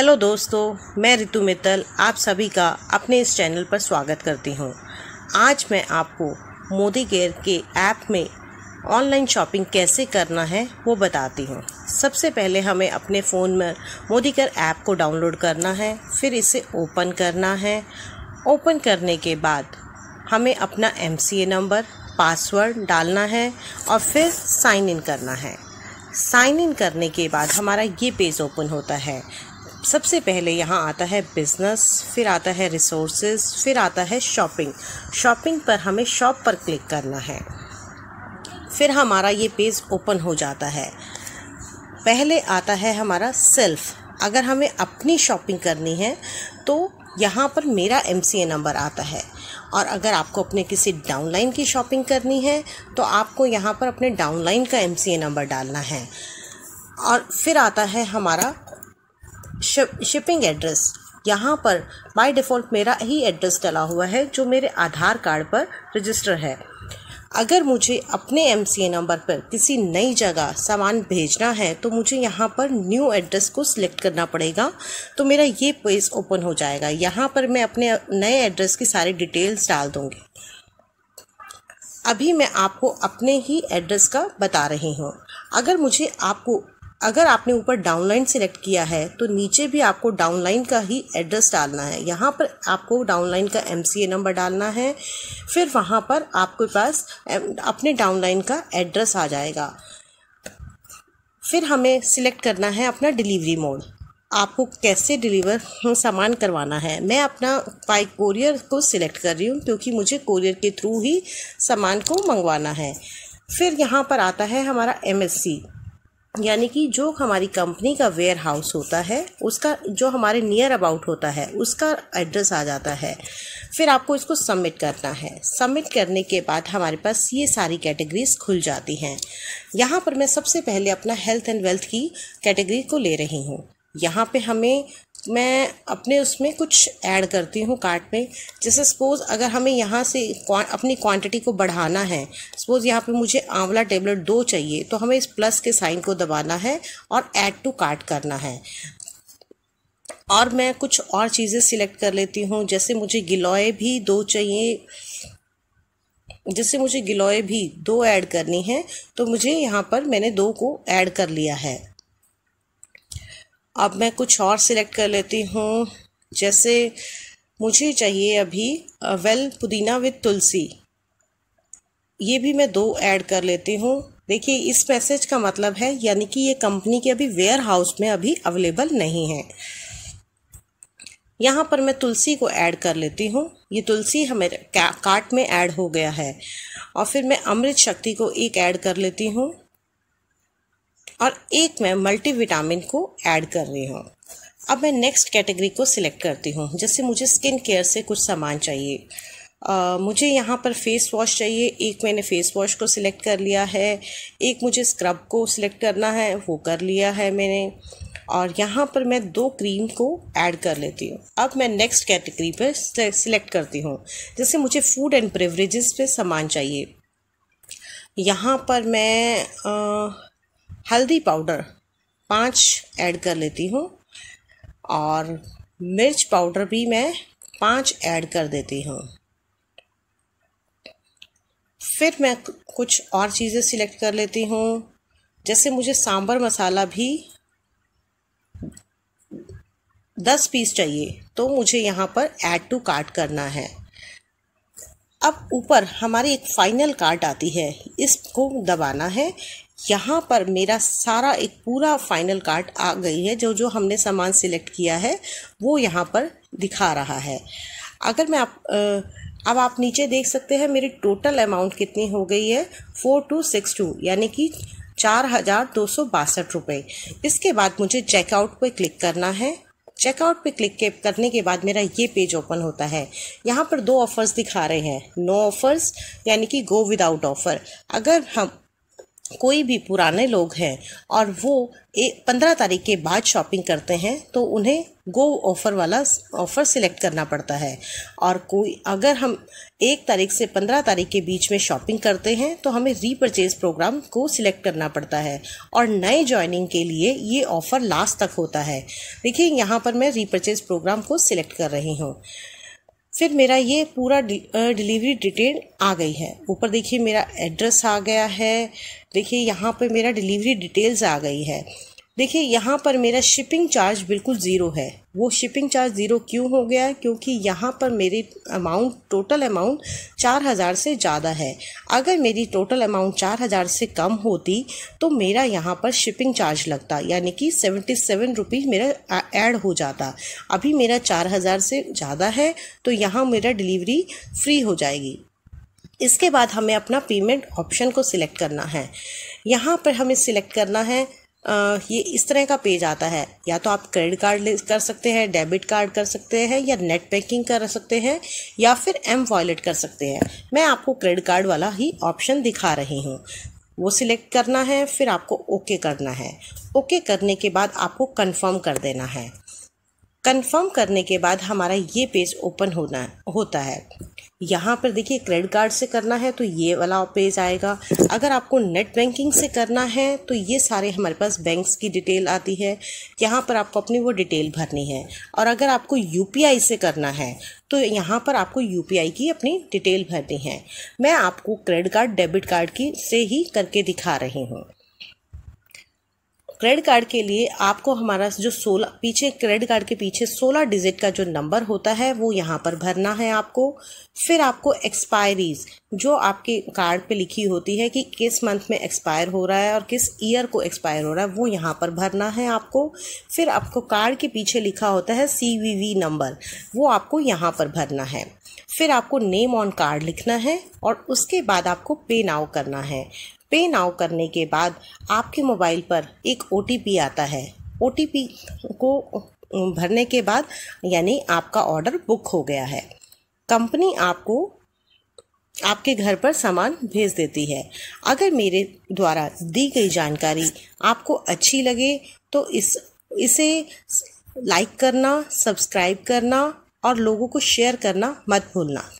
Hello दोस्तों मैं रितु मित्तल आप सभी का अपने इस चैनल पर स्वागत करती हूं। आज मैं आपको मोदी केयर के ऐप में ऑनलाइन शॉपिंग कैसे करना है वो बताती हूं। सबसे पहले हमें अपने फ़ोन में मोदी केयर ऐप को डाउनलोड करना है फिर इसे ओपन करना है ओपन करने के बाद हमें अपना एम नंबर पासवर्ड डालना है और फिर साइन इन करना है साइन इन करने के बाद हमारा ये पेज ओपन होता है सबसे पहले यहाँ आता है बिज़नेस फिर आता है रिसोर्सेज फिर आता है शॉपिंग शॉपिंग पर हमें शॉप पर क्लिक करना है फिर हमारा ये पेज ओपन हो जाता है पहले आता है हमारा सेल्फ अगर हमें अपनी शॉपिंग करनी है तो यहाँ पर मेरा एम नंबर आता है और अगर आपको अपने किसी डाउनलाइन की शॉपिंग करनी है तो आपको यहाँ पर अपने डाउनलाइन का एम नंबर डालना है और फिर आता है हमारा शिपिंग एड्रेस यहाँ पर बाय डिफ़ॉल्ट मेरा ही एड्रेस डला हुआ है जो मेरे आधार कार्ड पर रजिस्टर है अगर मुझे अपने एम नंबर पर किसी नई जगह सामान भेजना है तो मुझे यहाँ पर न्यू एड्रेस को सिलेक्ट करना पड़ेगा तो मेरा ये पेज ओपन हो जाएगा यहाँ पर मैं अपने नए एड्रेस की सारी डिटेल्स डाल दूँगी अभी मैं आपको अपने ही एड्रेस का बता रही हूँ अगर मुझे आपको अगर आपने ऊपर डाउनलाइन सिलेक्ट किया है तो नीचे भी आपको डाउनलाइन का ही एड्रेस डालना है यहाँ पर आपको डाउनलाइन का एम नंबर डालना है फिर वहाँ पर आपके पास अपने डाउनलाइन का एड्रेस आ जाएगा फिर हमें सिलेक्ट करना है अपना डिलीवरी मोड आपको कैसे डिलीवर सामान करवाना है मैं अपना बाइक कोरियर को सिलेक्ट कर रही हूँ क्योंकि मुझे कोरियर के थ्रू ही सामान को मंगवाना है फिर यहाँ पर आता है हमारा एम यानी कि जो हमारी कंपनी का वेयर हाउस होता है उसका जो हमारे नियर अबाउट होता है उसका एड्रेस आ जाता है फिर आपको इसको सबमिट करना है सबमिट करने के बाद हमारे पास ये सारी कैटेगरीज खुल जाती हैं यहाँ पर मैं सबसे पहले अपना हेल्थ एंड वेल्थ की कैटेगरी को ले रही हूँ यहाँ पे हमें मैं अपने उसमें कुछ ऐड करती हूँ कार्ट में जैसे सपोज़ अगर हमें यहाँ से अपनी क्वांटिटी को बढ़ाना है सपोज़ यहाँ पे मुझे आंवला टेबलेट दो चाहिए तो हमें इस प्लस के साइन को दबाना है और ऐड टू कार्ट करना है और मैं कुछ और चीज़ें सिलेक्ट कर लेती हूँ जैसे मुझे गिलोय भी दो चाहिए जैसे मुझे गिलोय भी दो ऐड करनी है तो मुझे यहाँ पर मैंने दो को ऐड कर लिया है अब मैं कुछ और सिलेक्ट कर लेती हूँ जैसे मुझे चाहिए अभी वेल पुदीना विद तुलसी ये भी मैं दो ऐड कर लेती हूँ देखिए इस मैसेज का मतलब है यानी कि ये कंपनी के अभी वेयर हाउस में अभी अवेलेबल नहीं है यहाँ पर मैं तुलसी को ऐड कर लेती हूँ ये तुलसी हमारे कार्ट में ऐड हो गया है और फिर मैं अमृत शक्ति को एक ऐड कर लेती हूँ और एक मैं मल्टीविटामिन को ऐड कर रही हूँ अब मैं नेक्स्ट कैटेगरी को सिलेक्ट करती हूँ जैसे मुझे स्किन केयर से कुछ सामान चाहिए आ, मुझे यहाँ पर फ़ेस वॉश चाहिए एक मैंने फ़ेस वॉश को सिलेक्ट कर लिया है एक मुझे स्क्रब को सिलेक्ट करना है वो कर लिया है मैंने और यहाँ पर मैं दो क्रीम को ऐड कर लेती हूँ अब मैं नेक्स्ट कैटेगरी पर सिलेक्ट करती हूँ जैसे मुझे फूड एंड बेवरेजेस पे सामान चाहिए यहाँ पर मैं आ, हल्दी पाउडर पाँच ऐड कर लेती हूँ और मिर्च पाउडर भी मैं पाँच ऐड कर देती हूँ फिर मैं कुछ और चीज़ें सिलेक्ट कर लेती हूँ जैसे मुझे सांभर मसाला भी दस पीस चाहिए तो मुझे यहाँ पर ऐड टू कार्ट करना है अब ऊपर हमारी एक फाइनल कार्ट आती है इसको दबाना है यहाँ पर मेरा सारा एक पूरा फाइनल कार्ड आ गई है जो जो हमने सामान सिलेक्ट किया है वो यहाँ पर दिखा रहा है अगर मैं आप अब आप नीचे देख सकते हैं मेरी टोटल अमाउंट कितनी हो गई है फोर टू सिक्स टू यानी कि चार हज़ार दो सौ बासठ रुपये इसके बाद मुझे चेकआउट पर क्लिक करना है चेकआउट पे क्लिक करने के बाद मेरा ये पेज ओपन होता है यहाँ पर दो ऑफ़र्स दिखा रहे हैं नो ऑफ़र्स यानी कि गो विदाउट ऑफ़र अगर हम कोई भी पुराने लोग हैं और वो पंद्रह तारीख के बाद शॉपिंग करते हैं तो उन्हें गो ऑफ़र वाला ऑफ़र सिलेक्ट करना पड़ता है और कोई अगर हम एक तारीख से पंद्रह तारीख के बीच में शॉपिंग करते हैं तो हमें रीपरचेज प्रोग्राम को सिलेक्ट करना पड़ता है और नए जॉइनिंग के लिए ये ऑफ़र लास्ट तक होता है देखिए यहाँ पर मैं रीपरचेज प्रोग्राम को सिलेक्ट कर रही हूँ फिर मेरा ये पूरा डिलीवरी डिटेल आ गई है ऊपर देखिए मेरा एड्रेस आ गया है देखिए यहाँ पे मेरा डिलीवरी डिटेल्स आ गई है देखिए यहाँ पर मेरा शिपिंग चार्ज बिल्कुल ज़ीरो है वो शिपिंग चार्ज ज़ीरो क्यों हो गया है क्योंकि यहाँ पर मेरी अमाउंट टोटल अमाउंट चार हज़ार से ज़्यादा है अगर मेरी टोटल अमाउंट चार हज़ार से कम होती तो मेरा यहाँ पर शिपिंग चार्ज लगता यानी कि सेवेंटी सेवन रुपीज़ मेरा ऐड हो जाता अभी मेरा चार हज़ार से ज़्यादा है तो यहाँ मेरा डिलीवरी फ्री हो जाएगी इसके बाद हमें अपना पेमेंट ऑप्शन को सिलेक्ट करना है यहाँ पर हमें सिलेक्ट करना है ये इस तरह का पेज आता है या तो आप क्रेडिट कार्ड ले कर सकते हैं डेबिट कार्ड कर सकते हैं या नेट बैंकिंग कर सकते हैं या फिर एम वॉलेट कर सकते हैं मैं आपको क्रेडिट कार्ड वाला ही ऑप्शन दिखा रही हूँ वो सिलेक्ट करना है फिर आपको ओके करना है ओके करने के बाद आपको कन्फर्म कर देना है कन्फर्म करने के बाद हमारा ये पेज ओपन होना होता है यहाँ पर देखिए क्रेडिट कार्ड से करना है तो ये वाला पेज आएगा अगर आपको नेट बैंकिंग से करना है तो ये सारे हमारे पास बैंक्स की डिटेल आती है यहाँ पर आपको अपनी वो डिटेल भरनी है और अगर आपको यू से करना है तो यहाँ पर आपको यू की अपनी डिटेल भरनी है मैं आपको क्रेडिट कार्ड डेबिट कार्ड की से ही करके दिखा रही हूँ क्रेडिट कार्ड के लिए आपको हमारा जो सोलह पीछे क्रेडिट कार्ड के पीछे सोलह डिजिट का जो नंबर होता है वो यहाँ पर भरना है आपको फिर आपको एक्सपायरीज जो आपके कार्ड पे लिखी होती है कि किस मंथ में एक्सपायर हो रहा है और किस ईयर को एक्सपायर हो रहा है वो यहाँ पर भरना है आपको फिर आपको कार्ड के पीछे लिखा होता है सी वी वी नंबर वो आपको यहाँ पर भरना है फिर आपको नेम ऑन कार्ड लिखना है और उसके बाद आपको पे नाउ करना है पे नाउ करने के बाद आपके मोबाइल पर एक ओ आता है ओ को भरने के बाद यानी आपका ऑर्डर बुक हो गया है कंपनी आपको आपके घर पर सामान भेज देती है अगर मेरे द्वारा दी गई जानकारी आपको अच्छी लगे तो इस इसे लाइक करना सब्सक्राइब करना और लोगों को शेयर करना मत भूलना